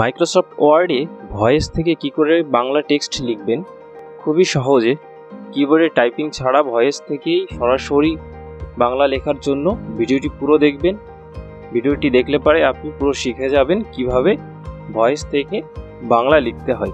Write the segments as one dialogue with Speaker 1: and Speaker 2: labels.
Speaker 1: Microsoft ওয়ার্ডে voice থেকে কি করে বাংলা টেক্সট লিখবেন খুবই সহজে কিবোর্ডে টাইপিং ছাড়া ভয়েস থেকেই সরাসরি বাংলা লেখার জন্য ভিডিওটি পুরো দেখবেন ভিডিওটি দেখলে পরে আপনি পুরো শিখে যাবেন কিভাবে ভয়েস থেকে বাংলা লিখতে হয়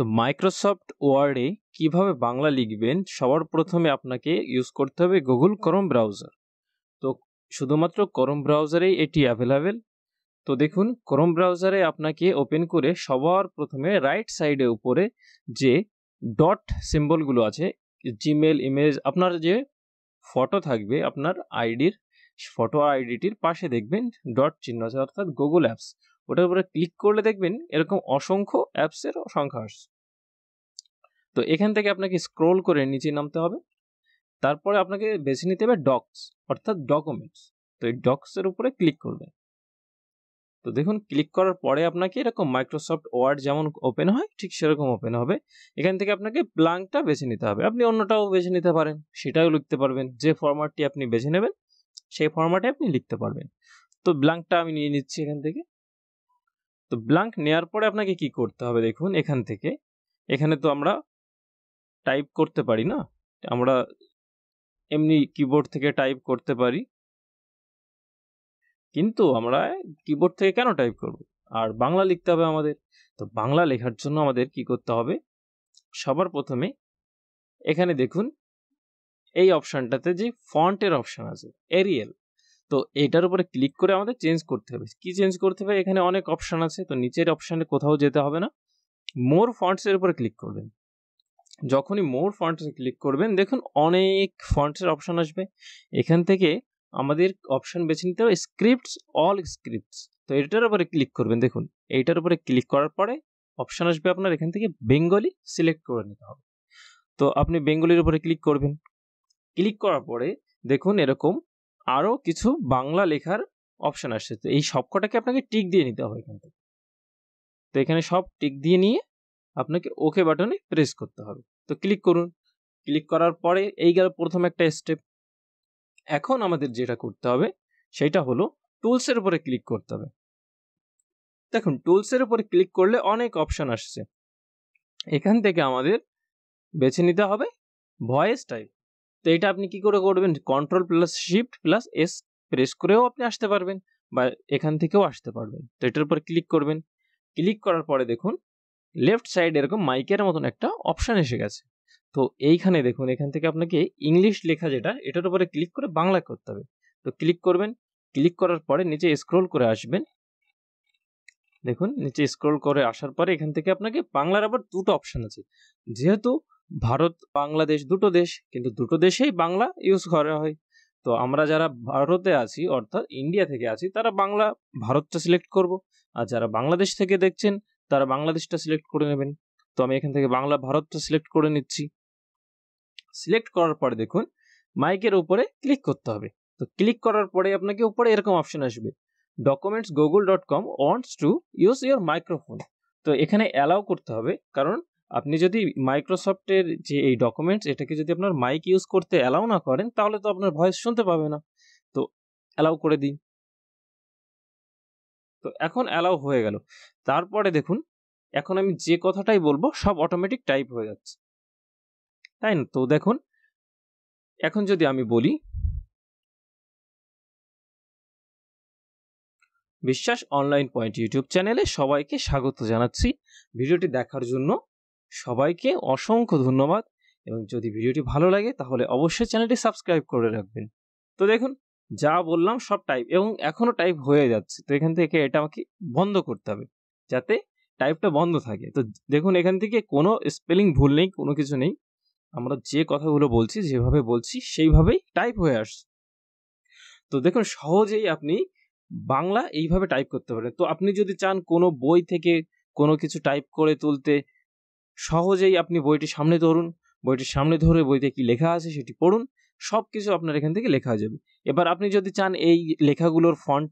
Speaker 1: তো মাইক্রোসফট ওয়ার্ডে কিভাবে বাংলা লিখবেন সবার প্রথমে আপনাকে ইউজ করতে হবে গুগল ক্রোম ব্রাউজার তো শুধুমাত্র ক্রোম ব্রাউজারেই এটি অ্যাভেলেবেল তো দেখুন ক্রোম ব্রাউজারে আপনাকে ওপেন করে সবার প্রথমে রাইট সাইডে উপরে যে ডট সিম্বলগুলো আছে জিমেল ইমেজ আপনার যে ফটো থাকবে আপনার আইডির ফটো আইডিটির পাশে দেখবেন ডট চিহ্ন আছে অর্থাৎ গুগল অ্যাপস ওটার উপরে ক্লিক করলে দেখবেন এরকম অসংখ্য অ্যাপসের সংখ্যা আসছে তো এখান থেকে আপনাকে স্ক্রোল করে নিচে নামতে হবে তারপরে আপনাকে বেছে নিতে হবে ডকস অর্থাৎ ডকুমেন্টস তো এই ডক্সের উপরে ক্লিক করবেন তো দেখুন ক্লিক করার পরে আপনাকে এরকম মাইক্রোসফট ওয়ার্ড যেমন ওপেন হয় ঠিক সেরকম ওপেন হবে এখান থেকে আপনাকে প্লাঙ্কটা বেছে নিতে হবে আপনি অন্যটাও বেছে নিতে পারেন সেটাও লিখতে পারবেন যে ফরম্যাটটি আপনি বেছে নেবেন সেই ফরম্যাটে আপনি লিখতে পারবেন তো ব্ল্যাঙ্কটা আমি নিয়ে নিচ্ছি এখান থেকে তো ব্লাঙ্ক নেওয়ার পরে আপনাকে কি করতে হবে দেখুন এখান থেকে এখানে তো আমরা টাইপ করতে পারি না আমরা এমনি কিবোর্ড থেকে টাইপ করতে পারি কিন্তু আমরা কিবোর্ড থেকে কেন টাইপ করব আর বাংলা লিখতে হবে আমাদের তো বাংলা লেখার জন্য আমাদের কি করতে হবে সবার প্রথমে এখানে দেখুন এই অপশানটাতে যে ফন্টের অপশান আছে এরিয়েল তো এটার উপরে ক্লিক করে আমাদের চেঞ্জ করতে হবে কি চেঞ্জ করতে হবে এখানে অনেক অপশান আছে তো নিচের অপশানে কোথাও যেতে হবে না মোর ফন্টসের উপরে ক্লিক করবেন যখনই মোর ফন্টস ক্লিক করবেন দেখুন অনেক ফন্টসের অপশান আসবে এখান থেকে আমাদের অপশান বেছে নিতে হবে স্ক্রিপ্টস অল স্ক্রিপ্টস তো এটার উপরে ক্লিক করবেন দেখুন এইটার উপরে ক্লিক করার পরে অপশান আসবে আপনার এখান থেকে বেঙ্গলি সিলেক্ট করে নিতে হবে তো আপনি বেঙ্গলির উপরে ক্লিক করবেন ক্লিক করার পরে দেখুন এরকম আরও কিছু বাংলা লেখার অপশান আসছে তো এই সবকটাকে আপনাকে টিক দিয়ে নিতে হবে এখান থেকে তো এখানে সব টিক দিয়ে নিয়ে আপনাকে ওকে বাটনে প্রেস করতে হবে তো ক্লিক করুন ক্লিক করার পরে এই গেল প্রথম একটা স্টেপ এখন আমাদের যেটা করতে হবে সেটা হলো টুলসের উপরে ক্লিক করতে হবে দেখুন টুলসের উপরে ক্লিক করলে অনেক অপশান আসছে এখান থেকে আমাদের বেছে নিতে হবে ভয়েস টাইপ তো এটা আপনি কি করে করবেন control plus shift plus S press করেও আপনি আসতে পারবেন বা এখান থেকেও আসতে পারবেন তো এটার উপর ক্লিক করবেন ক্লিক করার পরে দেখুন লেফট সাইড এরকম মাইকের মতন একটা অপশান এসে গেছে তো এইখানে দেখুন এখান থেকে আপনাকে ইংলিশ লেখা যেটা এটার উপরে ক্লিক করে বাংলা করতে হবে তো ক্লিক করবেন ক্লিক করার পরে নিচে স্ক্রোল করে আসবেন দেখুন নিচে স্ক্রোল করে আসার পরে এখান থেকে আপনাকে বাংলার আবার দুটো অপশান আছে যেহেতু ভারত বাংলাদেশ দুটো দেশ কিন্তু দুটো দেশেই বাংলা ইউজ করা হয় তো আমরা যারা ভারতে আছি অর্থাৎ ইন্ডিয়া থেকে আছি তারা বাংলা ভারতটা সিলেক্ট করব আর যারা বাংলাদেশ থেকে দেখছেন তারা বাংলাদেশটা সিলেক্ট করে নেবেন তো আমি এখান থেকে বাংলা ভারতটা সিলেক্ট করে নিচ্ছি সিলেক্ট করার পরে দেখুন মাইকের উপরে ক্লিক করতে হবে তো ক্লিক করার পরে আপনাকে উপরে এরকম অপশন আসবে documents Google dot com wants to use your microphone তো এখানে অ্যালাউ করতে হবে কারণ আপনি যদি মাইক্রোসফটের যে এই ডকুমেন্টস এটাকে যদি আপনার মাইক ইউজ করতে অ্যালাউ না করেন তাহলে তো আপনার ভয়েস শুনতে পাবে না তো অ্যালাউ করে দিন তো এখন অ্যালাউ হয়ে গেল তারপরে দেখুন এখন আমি যে কথাটাই বলবো সব অটোমেটিক টাইপ হয়ে যাচ্ছে তাই না তো দেখুন এখন যদি আমি বলি বিশ্বাস অনলাইন পয়েন্ট ইউটিউব চ্যানেলে সবাইকে স্বাগত জানাচ্ছি ভিডিওটি দেখার জন্য সবাইকে অসংখ্য ধন্যবাদ এবং যদি ভিডিওটি ভালো লাগে তাহলে অবশ্যই চ্যানেলটি সাবস্ক্রাইব করে রাখবেন তো দেখুন যা বললাম সব টাইপ এবং এখনও টাইপ হয়ে যাচ্ছে তো এখান থেকে এটা আমাকে বন্ধ করতে হবে যাতে টাইপটা বন্ধ থাকে তো দেখুন এখান থেকে কোনো স্পেলিং ভুল নেই কোনো কিছু নেই আমরা যে কথাগুলো বলছি যেভাবে বলছি সেইভাবেই টাইপ হয়ে আসছে তো দেখুন সহজেই আপনি বাংলা এইভাবে টাইপ করতে পারেন তো আপনি যদি চান কোনো বই থেকে কোনো কিছু টাইপ করে তুলতে সহজেই আপনি বইটি সামনে ধরুন বইটির সামনে ধরে বইতে কি লেখা আছে সেটি পড়ুন সব কিছু আপনার এখান থেকে লেখা যাবে এবার আপনি যদি চান এই লেখাগুলোর ফন্ট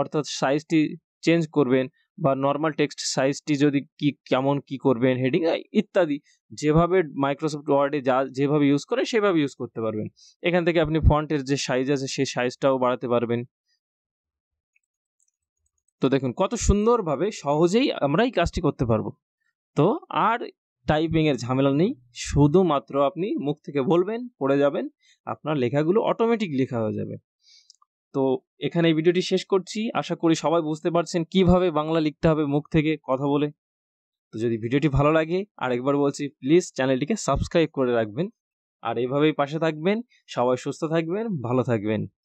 Speaker 1: অর্থাৎ সাইজটি চেঞ্জ করবেন বা নর্মাল টেক্সট সাইজটি যদি কি কেমন কি করবেন হেডিং ইত্যাদি যেভাবে মাইক্রোসফট ওয়ার্ডে যা যেভাবে ইউজ করে সেভাবে ইউজ করতে পারবেন এখান থেকে আপনি ফন্টের যে সাইজ আছে সেই সাইজটাও বাড়াতে পারবেন তো দেখুন কত সুন্দরভাবে সহজেই আমরা এই কাজটি করতে পারবো তো আর টাইপিংয়ের ঝামেলা নেই শুধুমাত্র আপনি মুখ থেকে বলবেন পড়ে যাবেন আপনার লেখাগুলো অটোমেটিক লেখা হয়ে যাবে তো এখানে এই ভিডিওটি শেষ করছি আশা করি সবাই বুঝতে পারছেন কিভাবে বাংলা লিখতে হবে মুখ থেকে কথা বলে তো যদি ভিডিওটি ভালো লাগে আর একবার বলছি প্লিজ চ্যানেলটিকে সাবস্ক্রাইব করে রাখবেন আর এভাবেই পাশে থাকবেন সবাই সুস্থ থাকবেন ভালো থাকবেন